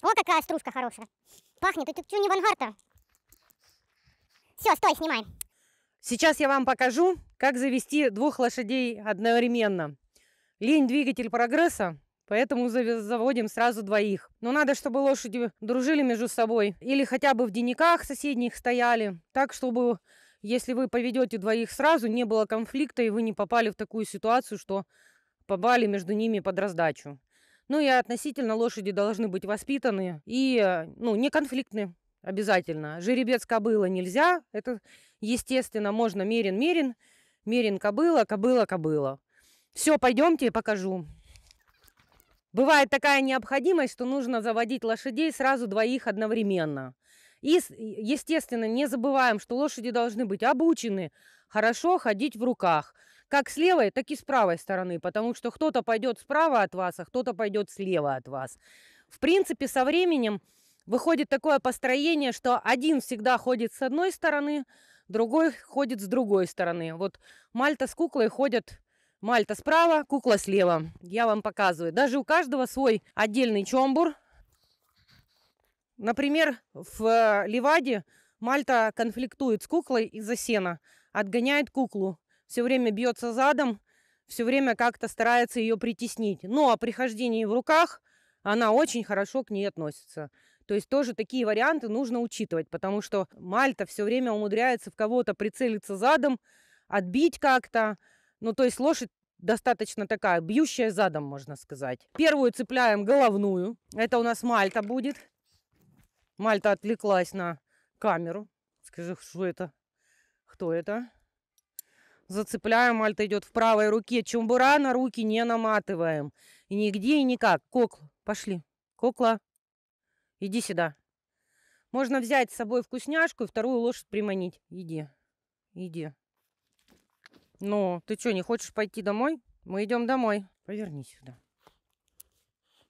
О, какая стружка хорошая. Пахнет, это что вангарта? Все, стой, снимай. Сейчас я вам покажу, как завести двух лошадей одновременно. Лень двигатель прогресса, поэтому заводим сразу двоих. Но надо, чтобы лошади дружили между собой или хотя бы в денеках соседних стояли, так, чтобы если вы поведете двоих сразу, не было конфликта и вы не попали в такую ситуацию, что попали между ними под раздачу. Ну и относительно лошади должны быть воспитаны и, э, ну, не конфликтны обязательно. Жеребец кобыла нельзя, это, естественно, можно мерин-мерин, мерин-кобыла, кобыла-кобыла. Все, пойдемте, покажу. Бывает такая необходимость, что нужно заводить лошадей сразу двоих одновременно. И, естественно, не забываем, что лошади должны быть обучены, хорошо ходить в руках – как с левой, так и с правой стороны, потому что кто-то пойдет справа от вас, а кто-то пойдет слева от вас. В принципе, со временем выходит такое построение, что один всегда ходит с одной стороны, другой ходит с другой стороны. Вот Мальта с куклой ходят Мальта справа, кукла слева. Я вам показываю. Даже у каждого свой отдельный чомбур. Например, в э, Леваде Мальта конфликтует с куклой из-за сена, отгоняет куклу все время бьется задом, все время как-то старается ее притеснить. Но ну, о а прихождении в руках она очень хорошо к ней относится. То есть тоже такие варианты нужно учитывать, потому что Мальта все время умудряется в кого-то прицелиться задом, отбить как-то. Ну, то есть лошадь достаточно такая, бьющая задом, можно сказать. Первую цепляем головную. Это у нас Мальта будет. Мальта отвлеклась на камеру. Скажи, что это? Кто это? Зацепляем, альт идет в правой руке. Чумбура на руки не наматываем. И нигде и никак. Кокла. Пошли. Кокла. Иди сюда. Можно взять с собой вкусняшку и вторую лошадь приманить. Иди. Иди. Ну, ты что, не хочешь пойти домой? Мы идем домой. Поверни сюда.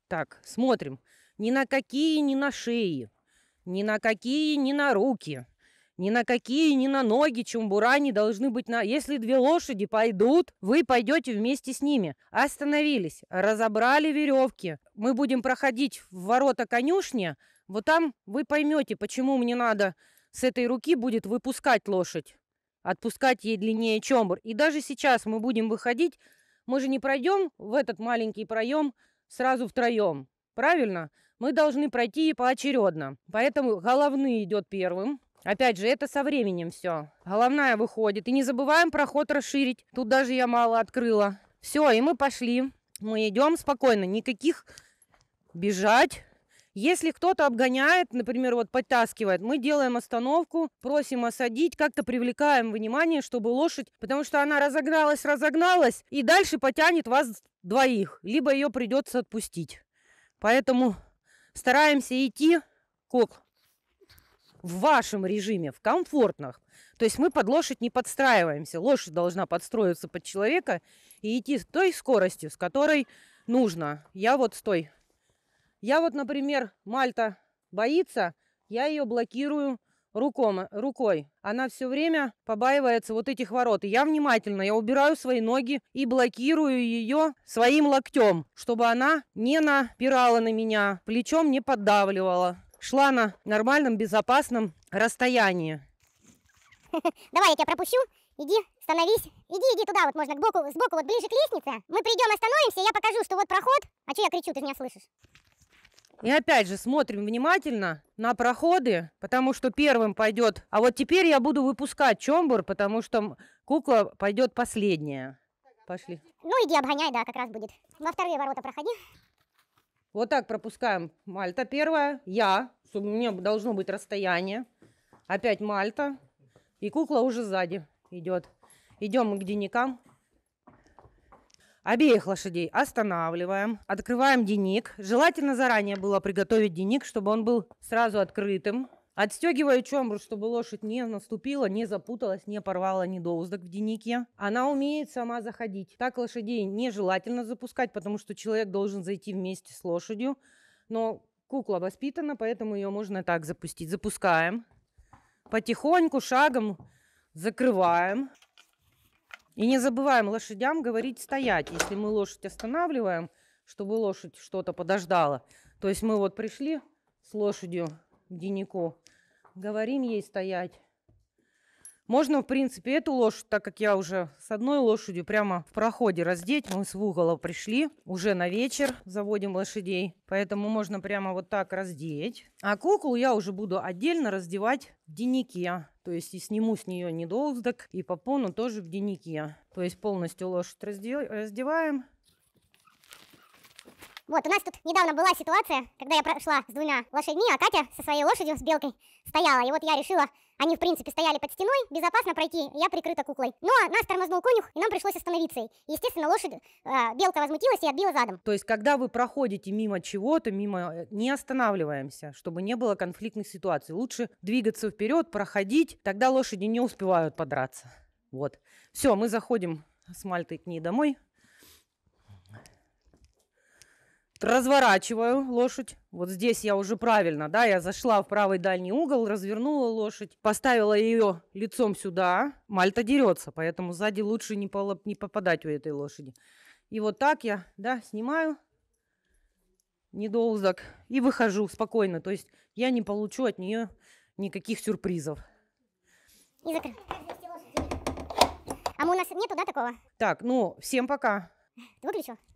Так, смотрим. Ни на какие, ни на шеи. Ни на какие, ни на руки. Ни на какие, ни на ноги чумбура не должны быть на... Если две лошади пойдут, вы пойдете вместе с ними. Остановились, разобрали веревки. Мы будем проходить в ворота конюшни. Вот там вы поймете, почему мне надо с этой руки будет выпускать лошадь. Отпускать ей длиннее чомбур. И даже сейчас мы будем выходить. Мы же не пройдем в этот маленький проем сразу втроем. Правильно? Мы должны пройти поочередно. Поэтому головный идет первым. Опять же, это со временем все. Головная выходит. И не забываем проход расширить. Тут даже я мало открыла. Все, и мы пошли. Мы идем спокойно. Никаких бежать. Если кто-то обгоняет, например, вот подтаскивает, мы делаем остановку, просим осадить, как-то привлекаем внимание, чтобы лошадь, потому что она разогналась, разогналась, и дальше потянет вас двоих, либо ее придется отпустить. Поэтому стараемся идти, кокл, в вашем режиме, в комфортных. То есть мы под лошадь не подстраиваемся. Лошадь должна подстроиться под человека и идти с той скоростью, с которой нужно. Я вот стой. Я вот, например, Мальта боится, я ее блокирую руком, рукой. Она все время побаивается вот этих ворот. И я внимательно, я убираю свои ноги и блокирую ее своим локтем, чтобы она не напирала на меня, плечом не поддавливала шла на нормальном, безопасном расстоянии. Давай я тебя пропущу. Иди, становись. Иди, иди туда, вот можно к боку, сбоку, вот ближе к лестнице. Мы придем, остановимся, я покажу, что вот проход. А что я кричу, ты меня слышишь? И опять же смотрим внимательно на проходы, потому что первым пойдет. А вот теперь я буду выпускать чомбур, потому что кукла пойдет последняя. Пошли. Ну иди обгоняй, да, как раз будет. Во вторые ворота проходи. Вот так пропускаем мальта первая. Я. У меня должно быть расстояние. Опять мальта. И кукла уже сзади идет. Идем к деникам. Обеих лошадей останавливаем, открываем деник. Желательно заранее было приготовить деник, чтобы он был сразу открытым. Отстегиваю чомбру, чтобы лошадь не наступила, не запуталась, не порвала ни доуздок в денике. Она умеет сама заходить. Так лошадей нежелательно запускать, потому что человек должен зайти вместе с лошадью. Но кукла воспитана, поэтому ее можно так запустить. Запускаем. Потихоньку, шагом закрываем. И не забываем лошадям говорить стоять. Если мы лошадь останавливаем, чтобы лошадь что-то подождала. То есть мы вот пришли с лошадью Денико. Говорим ей стоять. Можно, в принципе, эту лошадь, так как я уже с одной лошадью прямо в проходе раздеть. Мы с Вугола пришли, уже на вечер заводим лошадей. Поэтому можно прямо вот так раздеть. А куклу я уже буду отдельно раздевать в денике. То есть и сниму с нее недолздок, и попону тоже в денике. То есть полностью лошадь раздеваем. Вот, у нас тут недавно была ситуация, когда я прошла с двумя лошадьми, а Катя со своей лошадью, с белкой, стояла. И вот я решила, они, в принципе, стояли под стеной, безопасно пройти, я прикрыта куклой. Но ну, а нас тормознул конюх, и нам пришлось остановиться. И, естественно, лошадь, э, белка возмутилась и отбила задом. То есть, когда вы проходите мимо чего-то, мимо, э, не останавливаемся, чтобы не было конфликтных ситуаций. Лучше двигаться вперед, проходить, тогда лошади не успевают подраться. Вот. Все, мы заходим с Мальтой к ней домой. разворачиваю лошадь. Вот здесь я уже правильно, да, я зашла в правый дальний угол, развернула лошадь, поставила ее лицом сюда. Мальта дерется, поэтому сзади лучше не, полоп, не попадать у этой лошади. И вот так я, да, снимаю недолзок и выхожу спокойно. То есть я не получу от нее никаких сюрпризов. А мы у нас нету, да, такого? Так, ну, всем пока. Ты выключил?